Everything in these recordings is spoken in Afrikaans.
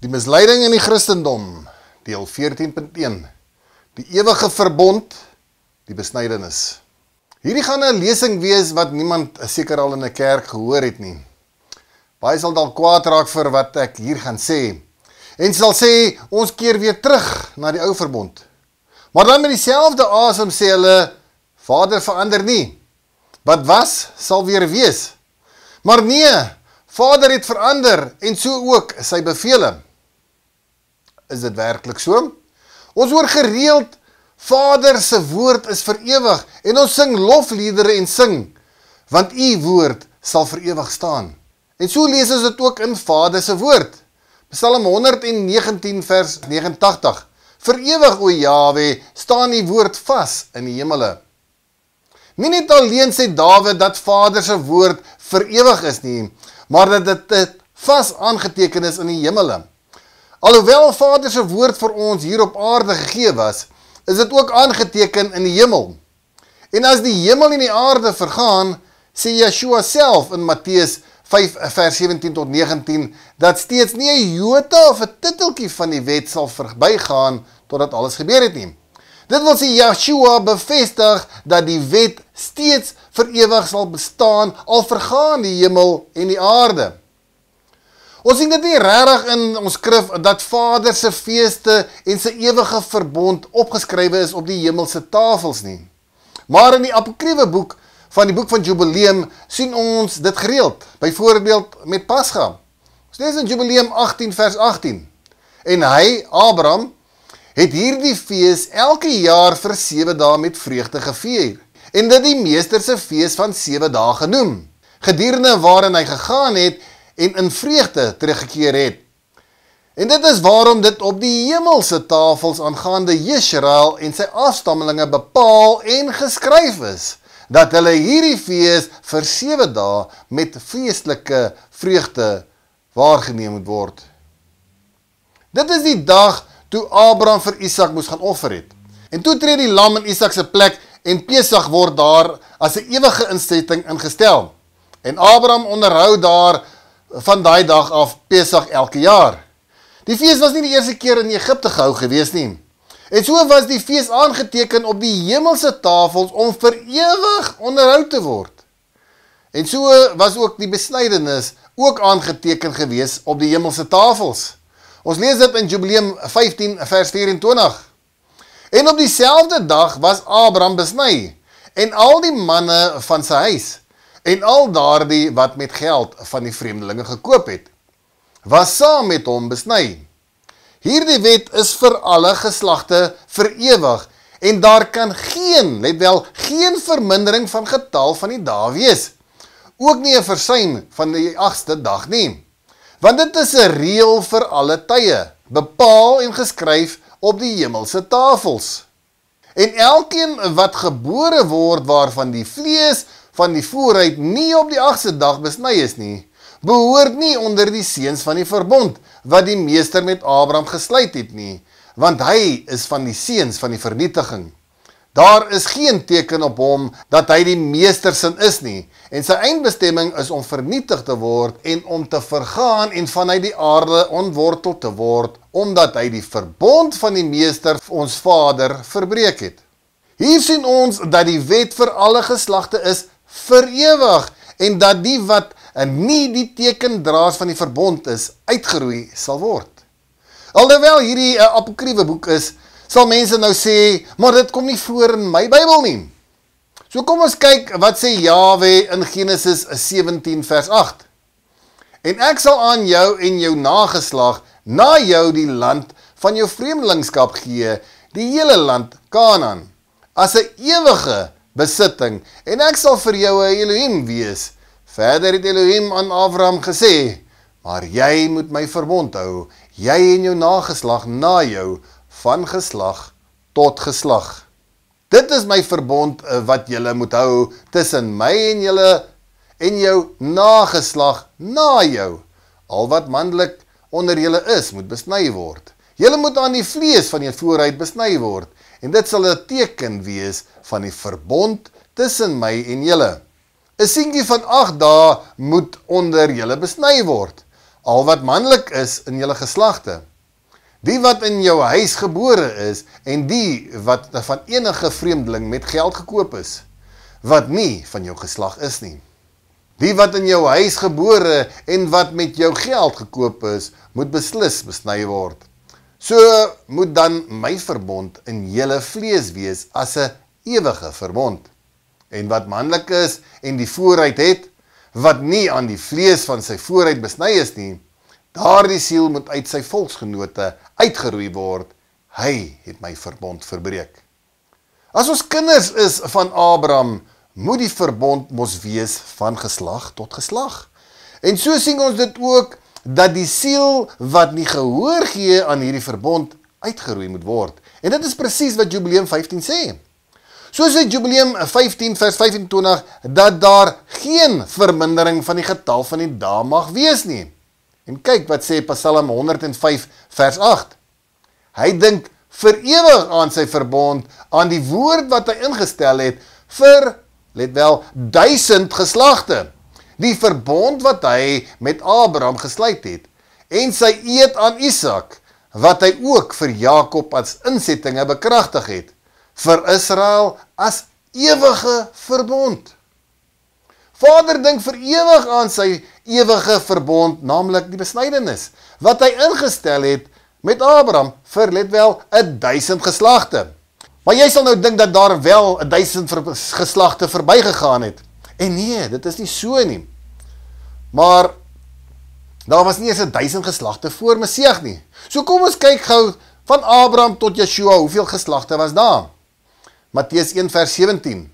Die misleiding in die Christendom, deel 14.1. Die ewige verbond, die besnydenis. Hierdie gaan 'n lesing wees wat niemand eh, seker al in 'n kerk gehoor het nie. Baie sal dalk kwaad raak vir wat ek hier gaan sê. En sal sê ons keer weer terug na die ou verbond. Maar dan met dieselfde asem sê hulle Vader verander nie. Wat was sal weer wees. Maar nee, Vader het verander en so ook sy beveelings. Is dit werklik so? Ons hoor gereeld Vader se woord is vir ewig en ons sing lofliedere en sing want u woord sal vir ewig staan. En so lees ons dit ook in Vader se woord. Psalm 119 vers 89. Vir ewig o Jawe staan u woord vas in die hemele. Nie net alleen sê Dawid dat Vader se woord vir ewig is nie, maar dat dit vas aangeteken is in die hemele. Alhoewel Vader se woord vir ons hier op aarde gegee was, is dit ook aangeteken in die hemel. En as die hemel en die aarde vergaan, sê Yeshua self in Matteus 5:17 tot 19 dat steeds nie 'n jota of 'n titteltjie van die wet sal verbygaan totdat alles gebeur het nie. Dit wil sê Yeshua bevestig dat die wet steeds vir ewig sal bestaan al vergaan die hemel en die aarde. Ons sien dit nie regtig in ons skrif dat Vader se feeste en sy ewige verbond opgeskrywe is op die hemelse tafels nie. Maar in die apokryfe boek van die boek van Jubileum sien ons dit gereeld, byvoorbeeld met Pasga. Ons lees in Jubileum 18 vers 18. En hy, Abraham, het hierdie fees elke jaar vir 7 dae met vreugde gevier en dit die meester se fees van 7 dae genoem. Gedurende waarin hy gegaan het, en in vreugde teruggekeer het. En dit is waarom dit op die hemelse tafels aangaande Israel en sy afstammelinge bepaal en geskryf is dat hulle hierdie fees vir 7 dae met feestelike vreugde waargeneem moet word. Dit is die dag toe Abraham vir Isak moes gaan offer het. En toe tree die lam in Isak se plek en Pesach word daar as 'n ewige insetting ingestel. En Abraham onderhou daar van daai dag af Pesach elke jaar. Die fees was nie die eerste keer in Egipte gehou gewees nie. En so was die fees aangeteken op die hemelse tafels om vir ewig onderhou te word. En so was ook die besnydenis ook aangeteken gewees op die hemelse tafels. Ons lees dit in Jubileum 15 vers 24. En op dieselfde dag was Abraham besny en al die manne van sy huis en al daardie wat met geld van die vreemdelinge gekoop het, was saam met hom besny. Hierdie wet is vir alle geslagte vir ewig en daar kan geen, let wel, geen vermindering van getal van die dae wees. Ook nie 'n versuim van die 8ste dag nie. Want dit is 'n reël vir alle tye, bepaal en geskryf op die hemelse tafels. En elkeen wat gebore word waarvan die vlees van die voorruit nie op die agste dag besny is nie, behoort nie onder die seuns van die verbond wat die meester met Abraham gesluit het nie, want hy is van die seuns van die vernietiging. Daar is geen teken op hom dat hy die meester sin is nie en sy eindbestemming is om vernietig te word en om te vergaan en vanuit die aarde ontwortel te word omdat hy die verbond van die meester ons Vader verbreek het. Hier sien ons dat die wet vir alle geslagte is vir ewig en dat die wat nie die teken draas van die verbond is uitgeroei sal word. Alhoewel hierdie 'n eh, apokryfe boek is, sal mense nou sê, maar dit kom nie voor in my Bybel nie. So kom ons kyk wat sê Jawe in Genesis 17 vers 8. En ek sal aan jou en jou nageslag na jou die land van jou vreemdelingskap gee, die hele land Kanaan, as 'n ewige besitting en ek sal vir jou 'n Elohim wees. Verder het Elohim aan Abraham gesê: "Maar jy moet my verbond hou, jy en jou nageslag na jou van geslag tot geslag. Dit is my verbond eh, wat julle moet hou tussen my en julle en jou nageslag na jou. Al wat manlik onder julle is, moet besny word. Julle moet aan die vlees van julle voorheid besny word en dit sal 'n teken wees van die verbond tussen my en julle. 'n Seentjie van 8 dae moet onder julle besny word, al wat manlik is in julle geslagte. Die wat in jou huis gebore is en die wat van enige vreemdeling met geld gekoop is, wat nie van jou geslag is nie. Die wat in jou huis gebore en wat met jou geld gekoop is, moet beslis besny word. So moet dan my verbond in julle vlees wees as 'n ewige verbond. En wat manlik is en die voorheid het wat nie aan die vlees van sy voorheid besny is nie, daardie siel moet uit sy volksgenote uitgeroei word. Hy het my verbond verbreek. As ons kinders is van Abraham, moet die verbond mos wees van geslag tot geslag. En so sien ons dit ook dat die siel wat nie gehoor gee aan hierdie verbond uitgeroei moet word. En dit is presies wat Jubileum 15 sê. Soos in Jubileum 15 vers 25 dat daar geen vermindering van die getal van die dae mag wees nie. En kyk wat sê Psalm 105 vers 8. Hy dink vir ewig aan sy verbond, aan die woord wat hy ingestel het vir let wel duisend geslagte die verbond wat hy met Abraham gesluit het en sy eed aan Isak wat hy ook vir Jakob as insettinge bekragtig het vir Israel as ewige verbond. Vader dink vir ewig aan sy ewige verbond, naamlik die besnydenis wat hy ingestel het met Abraham vir let wel 1000 geslagte. Maar jy sal nou dink dat daar wel 1000 geslagte verbygegaan het. En nee, dit is nie so nie. Maar daar was nie eens 'n duisend geslagte voor Messie nie. So kom ons kyk gou van Abraham tot Yeshua, hoeveel geslagte was daar? Matteus 1:17.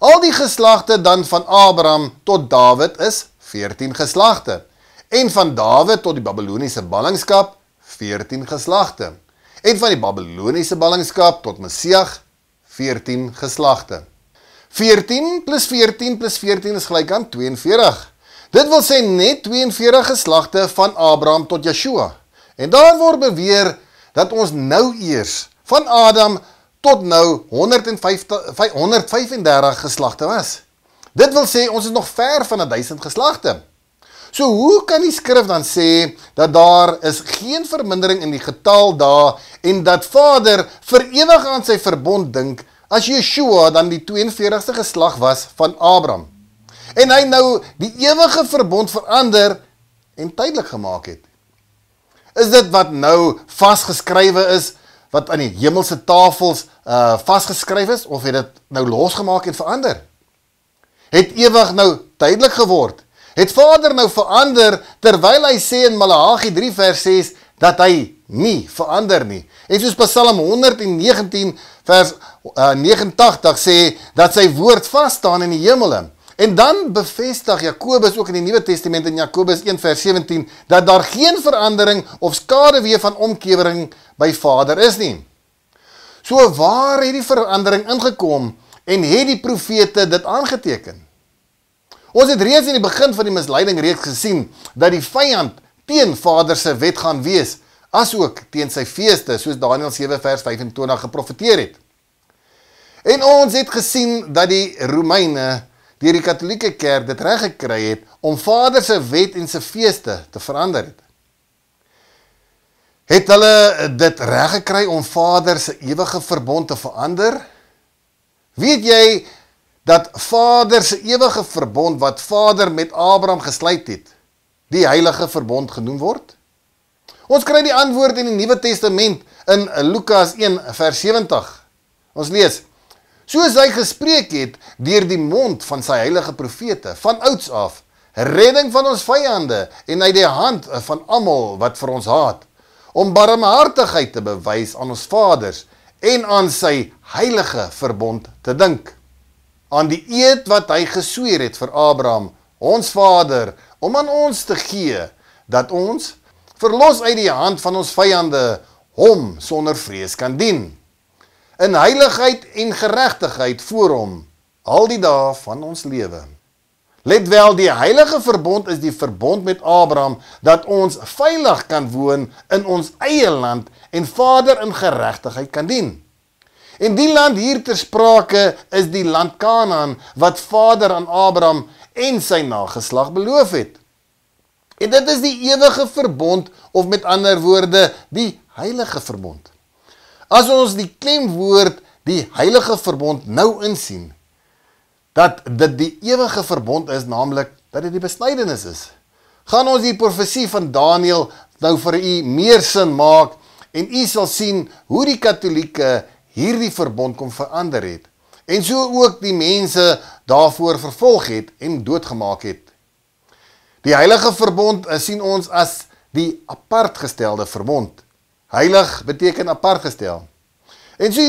Al die geslagte dan van Abraham tot Dawid is 14 geslagte. En van Dawid tot die Babiloniese ballingskap 14 geslagte. En van die Babiloniese ballingskap tot Messie 14 geslagte. 14 plus 14 plus 14 is gelijk aan 42. Dit wil sê net 42 geslachte van Abraham tot Yeshua. En daar word beweer dat ons nou eers van Adam tot nou 150, 135 geslachte was. Dit wil sê ons is nog ver van 1000 geslachte. So hoe kan die skrif dan sê dat daar is geen vermindering in die getal daar en dat vader verewig aan sy verbond dink 135? as Yeshua dan die 42ste geslag was van Abraham en hy nou die ewige verbond verander en tydelik gemaak het. Is dit wat nou vasgeskrywe is wat aan die hemelse tafels uh vasgeskryf is of het dit nou losgemaak en verander? Het ewig nou tydelik geword? Het Vader nou verander terwyl hy sê in Maleagi 3 vers 6 dat hy nie verander nie. En soos Psalm 119 vers uh, eh, 89 sê dat sy woord vas staan in die hemel. En dan bevestig Jakobus ook in die Nuwe Testament in Jakobus 1 vers 17 dat daar geen verandering of skaduwee van omkeering by Vader is nie. So waar het die verandering ingekom en het die profete dit aangeteken? Ons het reeds in die begin van die misleiding reeds gesien dat die vyand teen Vader se wet gaan wees asook teen sy feeste, soos Daniel 7 vers 25 geprofiteer het. En ons het gesien dat die Romeine dier die katholieke kerk dit reggekry het om vader sy wet en sy feeste te verander het. Het hulle dit reggekry om vader sy ewige verbond te verander? Weet jy dat vader sy ewige verbond wat vader met Abraham gesluit het, die heilige verbond genoem word? Ons kry die antwoord in die Nuwe Testament in Lukas 1 vers 70. Ons lees: Soos hy gespreek het deur die mond van sy heilige profete van ouds af, redding van ons vyande en uit die hand van almal wat vir ons haat, om barmhartigheid te bewys aan ons vaders en aan sy heilige verbond te dink aan die eed wat hy gesweer het vir Abraham, ons vader, om aan ons te gee dat ons verlos uit die hand van ons vyande hom sonder vrees kan dien in heiligheid en geregtigheid voor hom al die dae van ons lewe let wel die heilige verbond is die verbond met Abraham dat ons veilig kan woon in ons eie land en Vader in geregtigheid kan dien en die land hier ter sprake is die land Kanaan wat Vader aan Abraham en sy nageslag beloof het En dit is die ewige verbond of met ander woorde die heilige verbond. As ons die klemwoord die heilige verbond nou insien dat dit die ewige verbond is, naamlik dat dit die besnydenis is. Gaan ons die profesie van Daniël nou vir u meer sin maak en u sal sien hoe die Katolieke hierdie verbond kom verander het en so ook die mense daarvoor vervolg het en doodgemaak het. Die heilige verbond eh, sien ons as die apart gestelde verbond. Heilig beteken apart gestel. En so,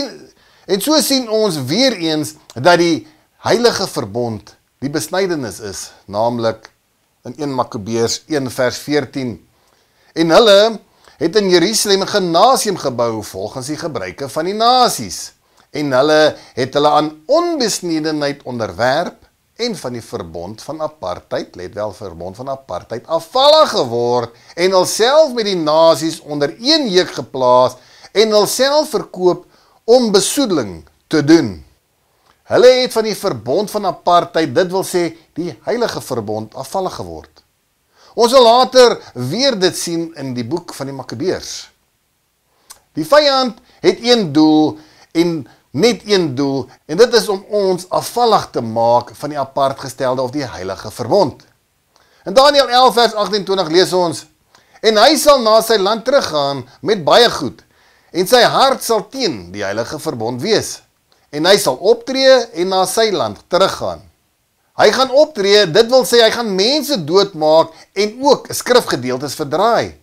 en so sien ons weer eens dat die heilige verbond die besnydenis is, naamlik in 1 Makkabeers 1 vers 14. En hulle het in Jerusalem 'n gimnasium gebou volgens die gebruike van die nasies. En hulle het hulle aan onbesnydenheid onderwerp en van die verbond van apartheid, let wel verbond van apartheid, afvallig geword en alself met die nasies onder een heek geplaas en alself verkoop om besoedeling te doen. Hulle het van die verbond van apartheid, dit wil sê die heilige verbond, afvallig geword. Ons sal later weer dit sien in die boek van die Maccabeers. Die vijand het een doel en net een doel en dit is om ons afvallig te maak van die apartgestelde of die heilige verbond. In Daniël 11 vers 28 lees ons en hy sal na sy land teruggaan met baie goed en sy hart sal teen die heilige verbond wees en hy sal optree en na sy land teruggaan. Hy gaan optree, dit wil sê hy gaan mense doodmaak en ook skrifgedeeltes verdraai.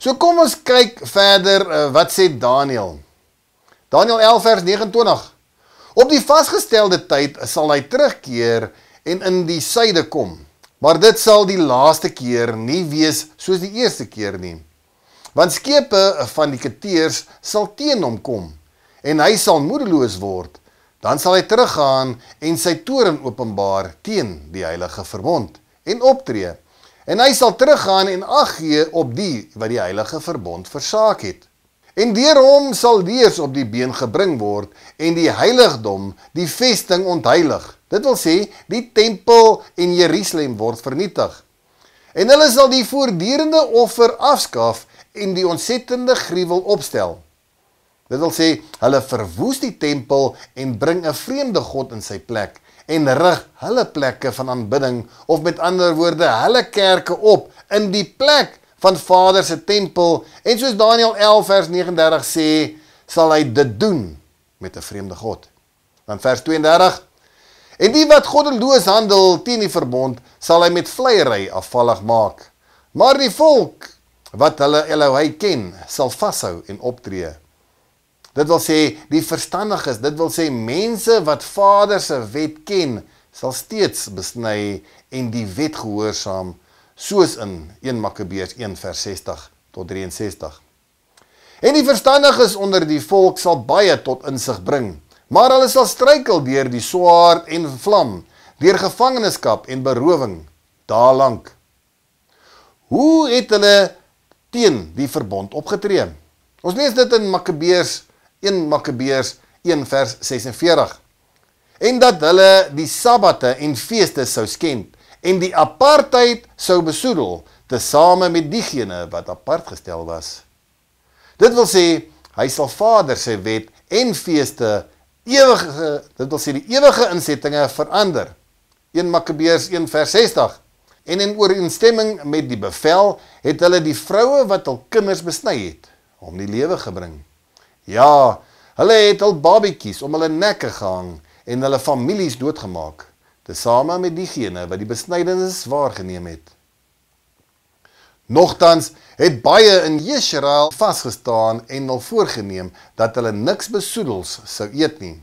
So kom ons kyk verder eh, wat sê Daniël 11 Daniel 11 vers 29. Op die vasgestelde tyd sal hy terugkeer en in die suide kom. Maar dit sal die laaste keer nie wees soos die eerste keer nie. Want skepe van die keteers sal teen hom kom en hy sal moedeloos word. Dan sal hy teruggaan en sy toren openbaar teen die heilige verbond en optree. En hy sal teruggaan en ag gee op die wat die heilige verbond versaak het en deur hom sal leers op die been gebring word en die heiligdom, die vesting ontheilig. Dit wil sê die tempel in Jerusalem word vernietig. En hulle sal die voortdurende offer afskaaf en die ontsettende gruwel opstel. Dit wil sê hulle verwoes die tempel en bring 'n vreemde god in sy plek en rig hulle plekke van aanbidding of met ander woorde hulle kerke op in die plek van Vader se tempel en soos Daniël 11 vers 39 sê, sal hy dit doen met 'n vreemde god. Dan vers 32. En die wat goddeloos handel teen die verbond, sal hy met vleiery afvallig maak. Maar die volk wat hulle Elohim ken, sal vashou en optree. Dit wil sê die verstandiges, dit wil sê mense wat Vader se wet ken, sal steeds besny en die wet gehoorsaam. So soos in 1 Makkebeers 1 vers 60 tot 63. En die verstandiges onder die volk sal baie tot insig bring, maar hulle sal struikel deur die swaard en vlam, deur gevangenskap en berowing daarlank. Hoe het hulle teen die verbond opgetree? Ons lees dit in Makkebeers 1 Makkebeers 1 vers 46. En dat hulle die sabbate en feeste sou skend en die apartheid sou besoedel te same met diegene wat apart gestel was. Dit wil sê hy sal Vader se wet en feeste ewige dit wil sê die ewige insettinge verander. 1 Makkabeërs 1 vers 60. En in ooreenstemming met die bevel het hulle die vroue wat hul kinders besny het om die lewe gebring. Ja, hulle het hul babetjies om hulle nekke gehang en hulle families doodgemaak tesame met diegene wat die besnydenis waargeneem het. Nogtans het baie in Jesheraal vasgestaan en al voorgeneem dat hulle niks besoedels sou eet nie.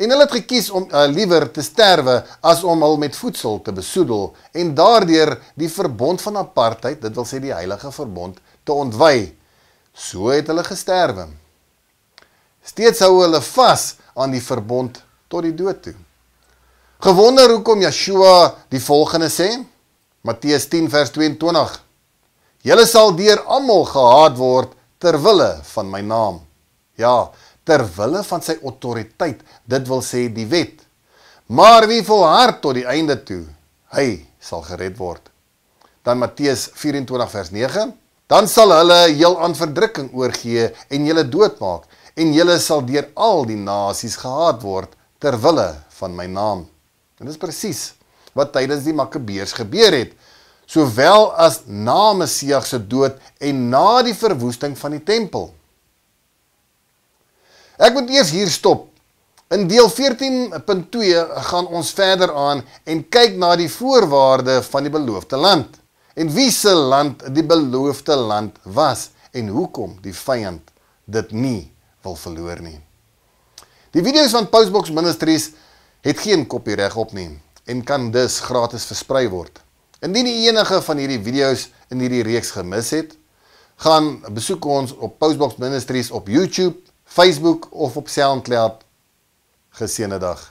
En hulle het gekies om uh, liewer te sterwe as om hul met voedsel te besoedel en daardeur die verbond van apartheid, dit wil sê die heilige verbond, te ontwy. So het hulle gesterwe. Steeds hou hulle vas aan die verbond tot die dood toe. Gewonder hoekom Yeshua die volgende sê? Matteus 10 vers 22. Julle sal deur almal gehaat word ter wille van my naam. Ja, ter wille van sy autoriteit, dit wil sê die wet. Maar wie volhard tot die einde toe, hy sal gered word. Dan Matteus 24 vers 9, dan sal hulle heel aan verdrukking oorgee en julle doodmaak en julle sal deur al die nasies gehaat word ter wille van my naam. En dit is presies wat tydens die Makkabeërs gebeur het, sowel as na Messias se dood en na die verwoesting van die tempel. Ek moet eers hier stop. In deel 14.2 gaan ons verder aan en kyk na die voorwaarde van die beloofde land en wie se land die beloofde land was en hoekom die vyand dit nie wil verloor nie. Die video's van Postbox Ministries het geen kopiereg op nie en kan dus gratis versprei word. Indien u enige van hierdie video's in hierdie reeks gemis het, gaan besoek ons op Postbox Ministries op YouTube, Facebook of op SoundCloud. Geseënde dag.